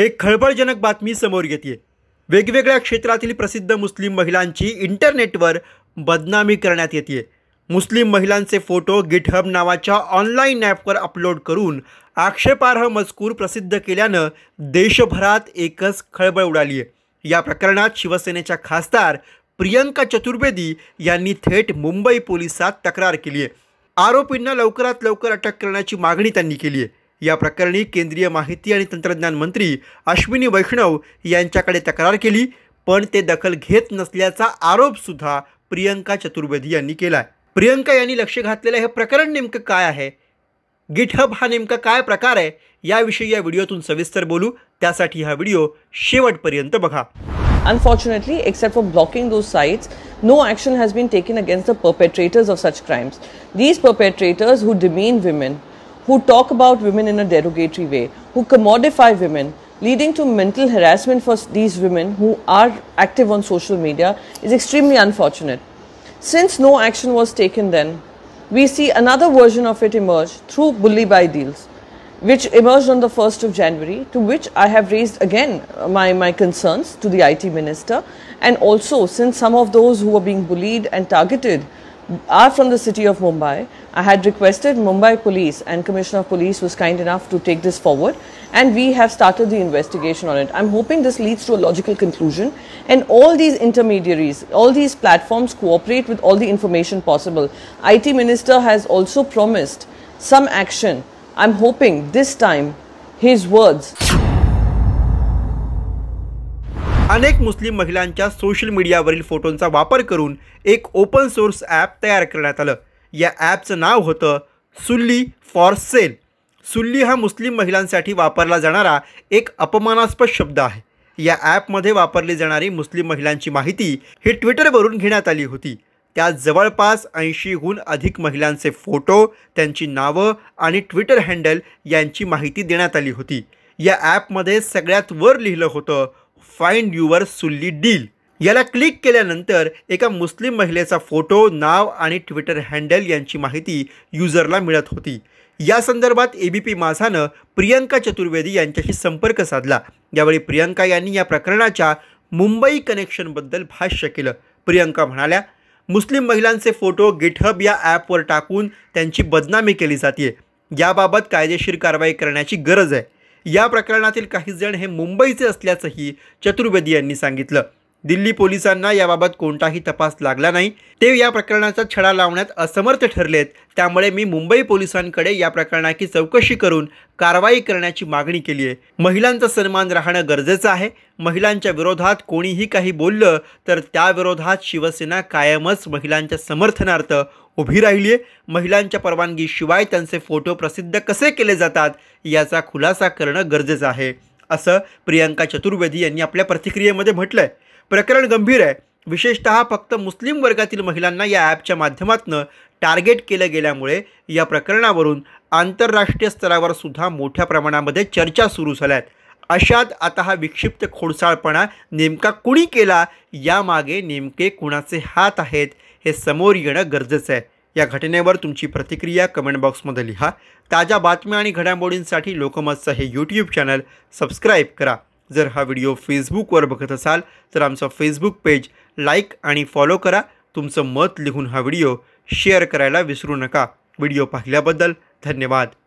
एक खळबळजनक बातमी समोर घेते वेगवेगळ्या क्षेत्रातील प्रसिद्ध मुस्लिम महिलांची इंटरनेटवर बदनामी करण्यात येते मुस्लिम महिलांचे फोटो गिटहब नावाच्या ऑनलाईन ॲपवर अपलोड करून आक्षेपार्ह मजकूर प्रसिद्ध केल्यानं देशभरात एकच खळबळ उडाली आहे या प्रकरणात शिवसेनेच्या खासदार प्रियंका चतुर्वेदी यांनी थेट मुंबई पोलिसात तक्रार केली आहे आरोपींना लवकरात लवकर अटक करण्याची मागणी त्यांनी केली आहे या प्रकरणी केंद्रीय माहिती आणि तंत्रज्ञान मंत्री अश्विनी वैष्णव यांच्याकडे तक्रार केली पण ते दखल घेत नसल्याचा आरोपसुद्धा प्रियंका चतुर्वेदी यांनी केला आहे प्रियंका यांनी लक्ष घातलेलं हे प्रकरण नेमकं काय आहे गिटहब हा नेमका काय प्रकार आहे याविषयी या व्हिडिओतून सविस्तर बोलू त्यासाठी हा व्हिडिओ शेवटपर्यंत बघा unfortunately except for blocking those sites, no action has been taken against the perpetrators of such crimes. These perpetrators who demean women, who talk about women in a derogatory way, who commodify women, leading to mental harassment for these women who are active on social media is extremely unfortunate. Since no action was taken then, we see another version of it emerge through bully by deals, which emerged on the 1st of January, to which I have raised again uh, my, my concerns to the IT minister. And also, since some of those who are being bullied and targeted are from the city of Mumbai. I had requested Mumbai police and Commissioner of Police was kind enough to take this forward and we have started the investigation on it. I'm hoping this leads to a logical conclusion and all these intermediaries, all these platforms cooperate with all the information possible. IT Minister has also promised some action. I'm hoping this time his words अनेक मुस्लिम महिलांच्या social मीडियावरील फोटोंचा वापर करून एक open source app तयार करण्यात आलं या ॲपचं नाव होतं सुल्ली फॉर सेल सुल्ली हा मुस्लिम महिलांसाठी वापरला जाणारा एक अपमानास्पद शब्द आहे या ॲपमध्ये वापरली जाणारी मुस्लिम महिलांची माहिती ही ट्विटरवरून घेण्यात आली होती त्यात जवळपास ऐंशीहून अधिक महिलांचे फोटो त्यांची नावं आणि ट्विटर हँडल यांची माहिती देण्यात आली होती या ॲपमध्ये सगळ्यात वर लिहिलं होतं फाइंड युअर सुल्ली डील याला क्लिक केल्यानंतर एका मुस्लिम महिलेचा फोटो नाव आणि ट्विटर हँडल यांची माहिती युजरला मिळत होती या संदर्भात ए बी पी माझानं प्रियंका चतुर्वेदी यांच्याशी संपर्क साधला यावेळी प्रियंका यांनी या प्रकरणाच्या मुंबई कनेक्शनबद्दल भाष्य केलं प्रियंका म्हणाल्या मुस्लिम महिलांचे फोटो गिटहब या ॲपवर टाकून त्यांची बदनामी केली जाते याबाबत कायदेशीर कारवाई करण्याची गरज आहे या प्रकरणातील काही जण हे मुंबईचे असल्याचंही चतुर्वेदी यांनी सांगितलं दिल्ली पोलिसांना याबाबत कोणताही तपास लागला नाही ते या प्रकरणाचा छडा लावण्यात असमर्थ ठरलेत त्यामुळे मी मुंबई पोलिसांकडे या प्रकरणाची चौकशी करून कारवाई करण्याची मागणी केली आहे महिलांचा सन्मान राहणं गरजेचं आहे महिलांच्या विरोधात कोणीही काही बोललं तर त्याविरोधात शिवसेना कायमच महिलांच्या समर्थनार्थ उभी राहिली आहे महिलांच्या परवानगीशिवाय त्यांचे फोटो प्रसिद्ध कसे केले जातात याचा खुलासा करणं गरजेचं आहे असं प्रियंका चतुर्वेदी यांनी आपल्या प्रतिक्रियेमध्ये म्हटलं आहे प्रकरण गंभीर आहे विशेषत फक्त मुस्लिम वर्गातील महिलांना या ॲपच्या माध्यमातून टार्गेट केलं गेल्यामुळे या प्रकरणावरून आंतरराष्ट्रीय स्तरावर सुद्धा मोठ्या प्रमाणामध्ये चर्चा सुरू झाल्यात अशात आता हा विक्षिप्त खोडसाळपणा नेमका कुणी केला यामागे नेमके कुणाचे हात आहेत हे समोर येणं गरजेचं आहे या घटनेवर तुमची प्रतिक्रिया कमेंट बॉक्समध्ये लिहा ताज्या बातम्या आणि घडामोडींसाठी लोकमतचं हे यूट्यूब चॅनल सबस्क्राईब करा जर हा व्हिडिओ फेसबुकवर बघत असाल तर आमचा फेसबुक पेज लाईक आणि फॉलो करा तुमचं मत लिहून हा व्हिडिओ शेअर करायला विसरू नका व्हिडिओ पाहिल्याबद्दल धन्यवाद